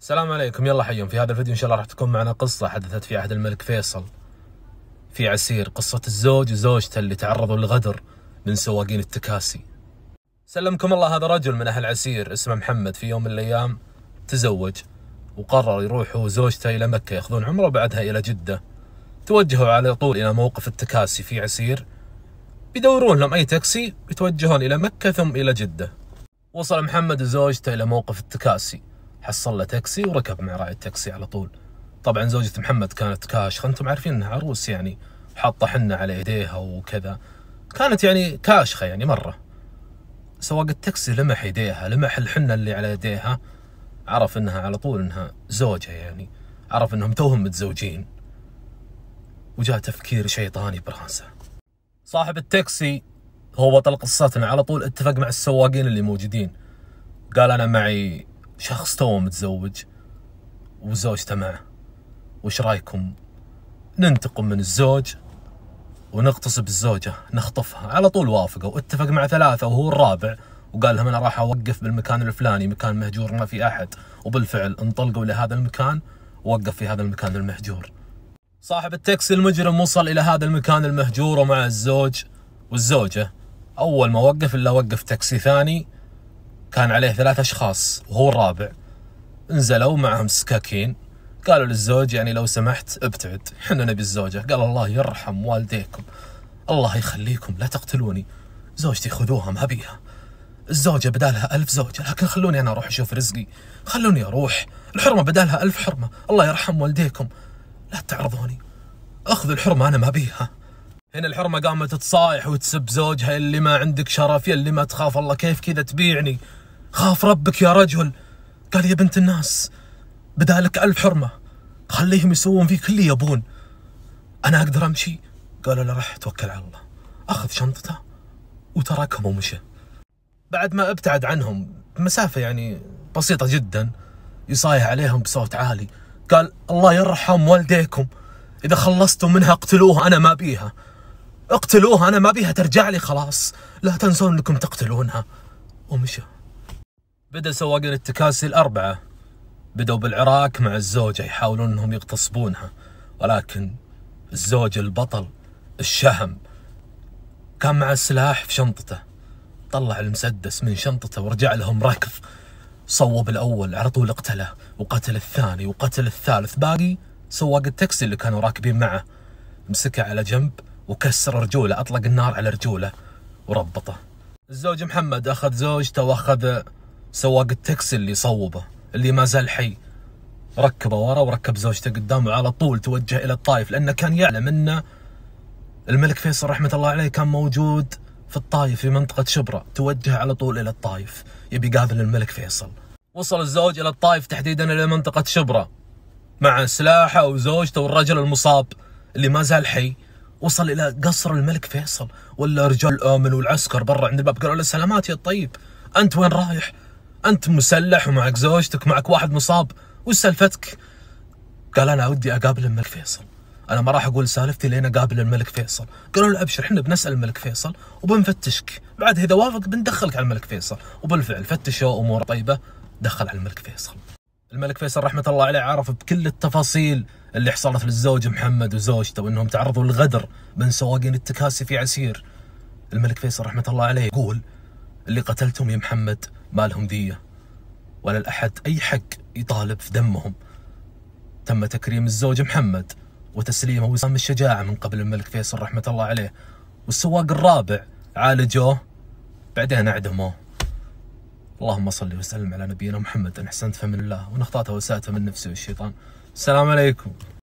السلام عليكم يلا حيهم في هذا الفيديو ان شاء الله راح تكون معنا قصه حدثت في عهد الملك فيصل في عسير قصه الزوج وزوجته اللي تعرضوا للغدر من سواقين التكاسي سلمكم الله هذا رجل من اهل عسير اسمه محمد في يوم من الايام تزوج وقرر يروح هو وزوجته الى مكه ياخذون عمره وبعدها الى جده توجهوا على طول الى موقف التكاسي في عسير بيدورون لهم اي تاكسي يتوجهون الى مكه ثم الى جده وصل محمد وزوجته الى موقف التكاسي حصل له تاكسي وركب مع راعي التاكسي على طول طبعا زوجة محمد كانت كاشخة انتم عارفين انها عروس يعني حاطة حنة على يديها وكذا كانت يعني كاشخة يعني مرة سواق التاكسي لمح يديها لمح الحنة اللي على يديها عرف انها على طول انها زوجة يعني عرف انهم توهم متزوجين وجاء تفكير شيطاني براسه صاحب التاكسي هو بطل قصتنا على طول اتفق مع السواقين اللي موجودين قال انا معي شخص توه متزوج وزوجته معه وش رايكم ننتقم من الزوج ونغتصب الزوجة نخطفها على طول وافقوا اتفق مع ثلاثة وهو الرابع وقال لهم أنا راح أوقف بالمكان الفلاني مكان مهجور ما في أحد وبالفعل انطلقوا لهذا المكان ووقف في هذا المكان المهجور صاحب التاكسي المجرم وصل إلى هذا المكان المهجور ومع الزوج والزوجة أول ما وقف إلا وقف تاكسي ثاني كان عليه ثلاث أشخاص وهو الرابع نزلوا معهم سكاكين قالوا للزوج يعني لو سمحت ابتعد حنا نبي الزوجة قال الله يرحم والديكم الله يخليكم لا تقتلوني زوجتي خذوها ما بيها الزوجة بدالها ألف زوجة لكن خلوني أنا أروح أشوف رزقي خلوني أروح الحرمة بدالها ألف حرمة الله يرحم والديكم لا تعرضوني أخذ الحرمة أنا ما بيها هنا الحرمة قامت تصايح وتسب زوجها اللي ما عندك شرف يا اللي ما تخاف الله كيف كذا تبيعني خاف ربك يا رجل قال يا بنت الناس بدالك ألف حرمة خليهم يسوون فيك اللي يبون أنا أقدر أمشي قالوا له رح توكل على الله أخذ شنطته وتركهم ومشى بعد ما ابتعد عنهم مسافة يعني بسيطة جدا يصايح عليهم بصوت عالي قال الله يرحم والديكم إذا خلصتوا منها اقتلوها أنا ما بيها اقتلوها أنا ما بيها ترجع لي خلاص لا تنسون أنكم تقتلونها ومشى بدأ سواقين التكاسي الأربعة بدأوا بالعراك مع الزوجة يحاولون أنهم يغتصبونها ولكن الزوج البطل الشهم كان مع السلاح في شنطته طلع المسدس من شنطته ورجع لهم ركض صوب الأول على طول اقتله وقتل الثاني وقتل الثالث باقي سواق التاكسي اللي كانوا راكبين معه مسكه على جنب وكسر رجوله أطلق النار على رجوله وربطه الزوج محمد أخذ زوجته وأخذ سواق التاكسي اللي صوبه اللي ما زال حي ركبه ورا وركب زوجته قدامه على طول توجه الى الطائف لانه كان يعلم ان الملك فيصل رحمه الله عليه كان موجود في الطائف في منطقه شبرا توجه على طول الى الطائف يبي يقابل الملك فيصل وصل الزوج الى الطائف تحديدا الى منطقه شبرا مع سلاحه وزوجته والرجل المصاب اللي ما زال حي وصل الى قصر الملك فيصل ولا رجال الامن والعسكر برا عند الباب قالوا له سلامات يا الطيب انت وين رايح؟ انت مسلح ومعك زوجتك معك واحد مصاب وش سالفتك؟ قال انا ودي اقابل الملك فيصل انا ما راح اقول سالفتي لين اقابل الملك فيصل قالوا له ابشر احنا بنسال الملك فيصل وبنفتشك بعد اذا وافق بندخلك على الملك فيصل وبالفعل فتشوا اموره طيبه دخل على الملك فيصل الملك فيصل رحمه الله عليه عرف بكل التفاصيل اللي حصلت للزوج محمد وزوجته وانهم تعرضوا للغدر من سواقين التكاسي في عسير الملك فيصل رحمه الله عليه يقول اللي قتلتهم يا محمد ما لهم ذية ولا الأحد أي حق يطالب في دمهم تم تكريم الزوج محمد وتسليمه وسام الشجاعة من قبل الملك فيصل رحمة الله عليه والسواق الرابع عالجوه بعدين أعدموه اللهم صل وسلم على نبينا محمد ان احسنت فمن الله ونخطاته وساته من نفسي والشيطان السلام عليكم